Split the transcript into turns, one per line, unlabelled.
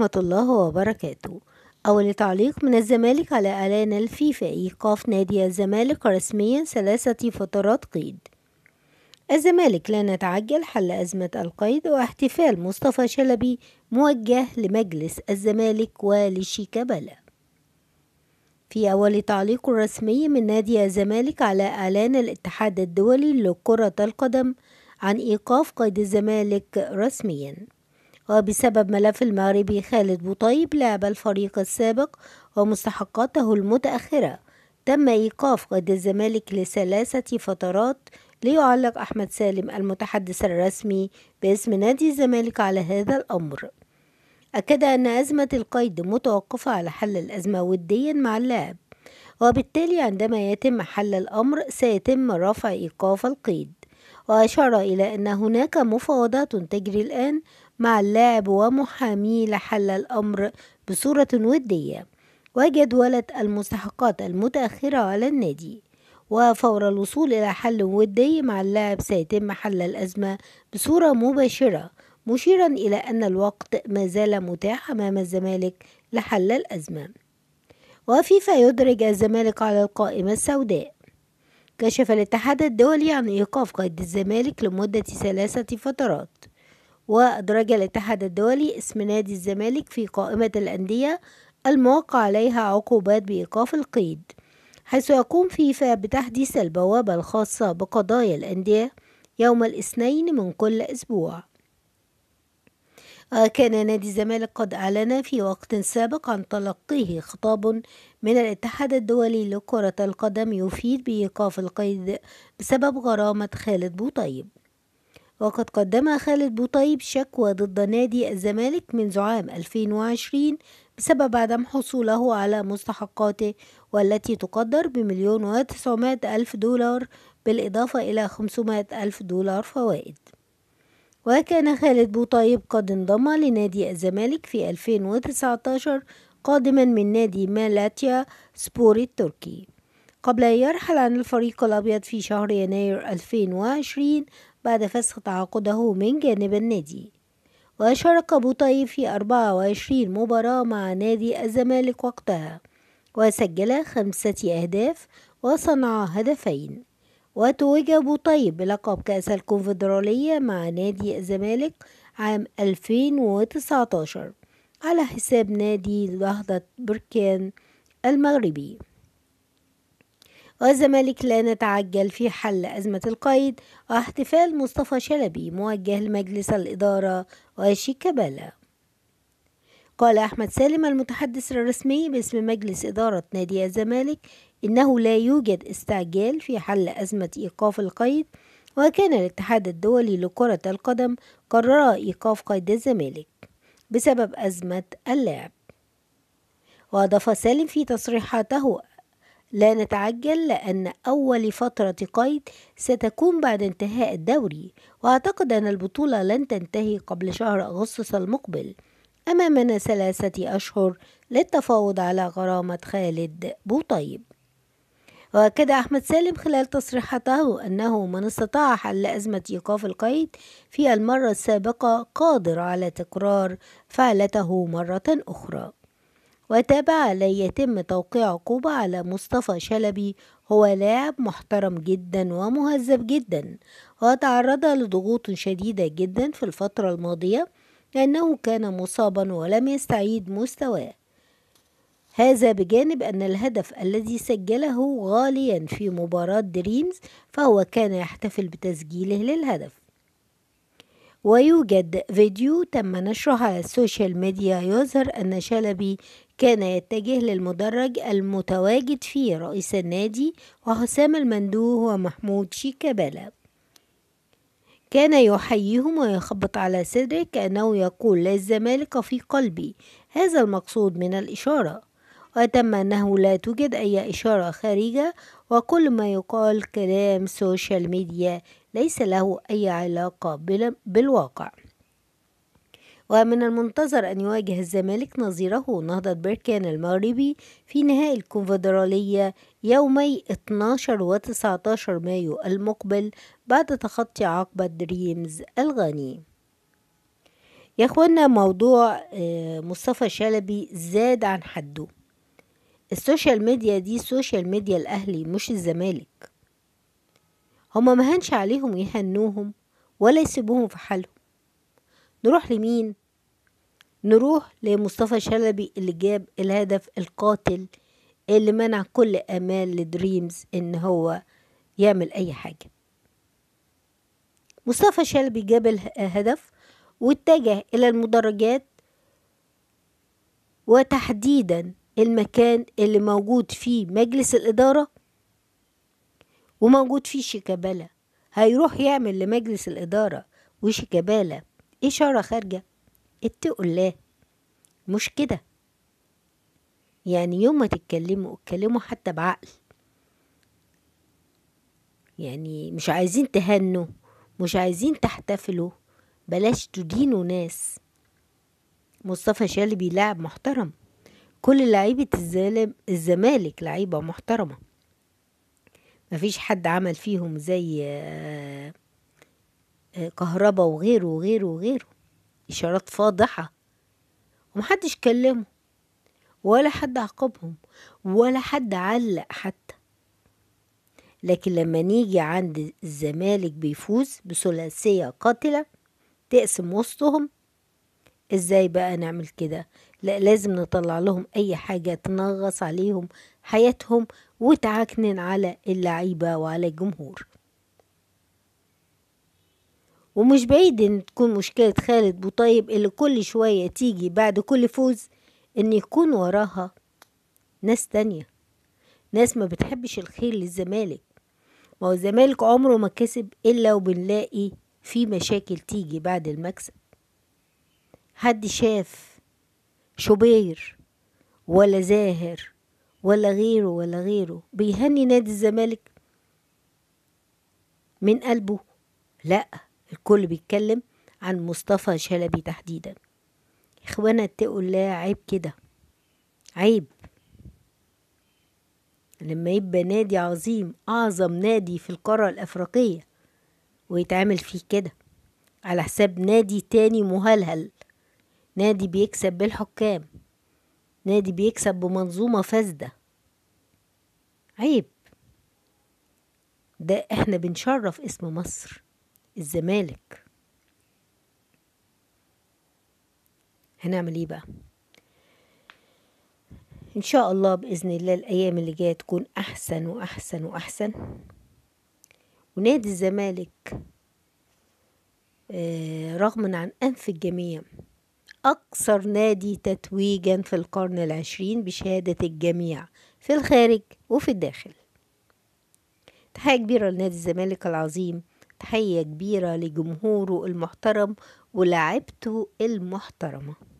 ورحمة الله وبركاته أول تعليق من الزمالك على إعلان الفيفا إيقاف نادي الزمالك رسميا ثلاثة فترات قيد الزمالك لا نتعجل حل أزمة القيد واحتفال مصطفى شلبي موجه لمجلس الزمالك ولشيكابالا في أول تعليق رسمي من نادي الزمالك على إعلان الاتحاد الدولي لكرة القدم عن إيقاف قيد الزمالك رسمياً وبسبب ملف المغربي خالد بوطيب لعب الفريق السابق ومستحقاته المتأخرة تم إيقاف قيد الزمالك لثلاثة فترات ليعلق أحمد سالم المتحدث الرسمي باسم نادي الزمالك على هذا الأمر أكد أن أزمة القيد متوقفة على حل الأزمة وديا مع اللاعب وبالتالي عندما يتم حل الأمر سيتم رفع إيقاف القيد وأشار إلى أن هناك مفاوضات تجري الآن مع اللاعب ومحاميه لحل الأمر بصورة ودية وجدولة المستحقات المتأخرة على النادي وفور الوصول إلى حل ودي مع اللاعب سيتم حل الأزمة بصورة مباشرة مشيرا إلى أن الوقت ما زال متاح أمام الزمالك لحل الأزمة وفيفا يدرج الزمالك على القائمة السوداء كشف الاتحاد الدولي عن إيقاف قيد الزمالك لمدة ثلاثة فترات وأدرج الاتحاد الدولي اسم نادي الزمالك في قائمة الأندية الموقع عليها عقوبات بإيقاف القيد حيث يقوم فيفا بتحديث البوابة الخاصة بقضايا الأندية يوم الاثنين من كل أسبوع آه، كان نادي الزمالك قد أعلن في وقت سابق عن تلقيه خطاب من الاتحاد الدولي لكرة القدم يفيد بإيقاف القيد بسبب غرامة خالد بوطيب وقد قدم خالد بوطيب شكوى ضد نادي الزمالك منذ عام 2020 بسبب عدم حصوله على مستحقاته والتي تقدر بمليون وتسعمائة ألف دولار بالإضافة إلى خمسمائة ألف دولار فوائد وكان خالد بوطيب قد انضم لنادي الزمالك في 2019 قادما من نادي مالاتيا سبوري التركي قبل أن يرحل عن الفريق الأبيض في شهر يناير 2020 بعد فسخ تعاقده من جانب النادي وشارك بوطي في 24 مباراة مع نادي الزمالك وقتها وسجل خمسة أهداف وصنع هدفين وتوج بوطي بلقب كأس الكونفدرالية مع نادي الزمالك عام 2019 على حساب نادي نهضة بركان المغربي والزمالك لا نتعجل في حل أزمة القيد واحتفال مصطفى شلبي موجه لمجلس الإدارة وشيكابالا قال أحمد سالم المتحدث الرسمي باسم مجلس إدارة نادي الزمالك إنه لا يوجد استعجال في حل أزمة إيقاف القيد وكان الاتحاد الدولي لكرة القدم قرر إيقاف قيد الزمالك بسبب أزمة اللعب وأضاف سالم في تصريحاته لا نتعجل لأن أول فترة قيد ستكون بعد انتهاء الدوري وأعتقد أن البطولة لن تنتهي قبل شهر أغسطس المقبل أمامنا ثلاثة أشهر للتفاوض على غرامة خالد بوطيب وأكد أحمد سالم خلال تصريحاته أنه من استطاع حل أزمة إيقاف القيد في المرة السابقة قادر على تكرار فعلته مرة أخرى وتابع لن يتم توقيع عقوبة على مصطفى شلبي هو لاعب محترم جدا ومهذب جدا وتعرض لضغوط شديدة جدا في الفترة الماضية لأنه كان مصابا ولم يستعيد مستواه هذا بجانب أن الهدف الذي سجله غاليا في مباراة دريمز فهو كان يحتفل بتسجيله للهدف ويوجد فيديو تم نشره على السوشيال ميديا يظهر أن شلبي كان يتجه للمدرج المتواجد فيه رئيس النادي وحسام المندوه ومحمود شيكابالا كان يحييهم ويخبط على صدره كأنه يقول للزمالك في قلبي هذا المقصود من الإشارة وتم أنه لا توجد أي إشارة خارجة وكل ما يقال كلام سوشيال ميديا ليس له أي علاقة بالواقع ومن المنتظر أن يواجه الزمالك نظيره نهضة بركان المغربي في نهائي الكونفدرالية يومي 12 و 19 مايو المقبل بعد تخطي عقبة دريمز الغاني يا اخوانا موضوع آه، مصطفى شلبي زاد عن حده السوشيال ميديا دي سوشيال ميديا الاهلي مش الزمالك هما ما هنش عليهم يهنوهم ولا يسيبوهم في حالهم نروح لمين نروح لمصطفى شلبي اللي جاب الهدف القاتل اللي منع كل امال لدريمز ان هو يعمل اي حاجه مصطفى شلبي جاب الهدف واتجه الى المدرجات وتحديدا المكان اللي موجود فيه مجلس الاداره وموجود فيه شيكابالا هيروح يعمل لمجلس الإدارة وشيكابالا إشارة خارجة اتقوا الله مش كده يعني يوم ما تتكلموا اتكلموا حتى بعقل يعني مش عايزين تهنوا مش عايزين تحتفلوا بلاش تدينوا ناس مصطفى شلبي لاعب محترم كل لعيبة الزمالك لعيبة محترمة مفيش حد عمل فيهم زي آه، آه، كهربا وغيره وغيره وغيره إشارات فاضحة ومحدش كلمه ولا حد عاقبهم ولا حد علق حتى لكن لما نيجي عند الزمالك بيفوز بثلاثية قاتلة تقسم وسطهم ازاي بقى نعمل كده لا لازم نطلع لهم اي حاجة تنغص عليهم حياتهم وتعكنن على اللعيبة وعلى الجمهور ومش بعيد ان تكون مشكلة خالد بوطيب اللي كل شوية تيجي بعد كل فوز ان يكون وراها ناس تانية ناس ما بتحبش الخير للزمالك ما هو الزمالك عمره ما كسب الا وبنلاقي في مشاكل تيجي بعد المكسب حد شاف شوبير ولا زاهر ولا غيره ولا غيره بيهني نادي الزمالك من قلبه لا الكل بيتكلم عن مصطفى شلبي تحديدا اخوانا اتقوا الله عيب كده عيب لما يبقى نادي عظيم اعظم نادي في القاره الافريقيه ويتعامل فيه كده على حساب نادي تاني مهلهل نادي بيكسب بالحكام نادي بيكسب بمنظومه فاسده عيب ده احنا بنشرف اسم مصر الزمالك هنعمل ايه بقى ان شاء الله باذن الله الايام اللي جايه تكون احسن واحسن واحسن ونادي الزمالك آه، رغم عن انف الجميع أكثر نادي تتويجا في القرن العشرين بشهادة الجميع في الخارج وفي الداخل تحية كبيرة لنادي الزمالك العظيم تحية كبيرة لجمهوره المحترم ولعبته المحترمة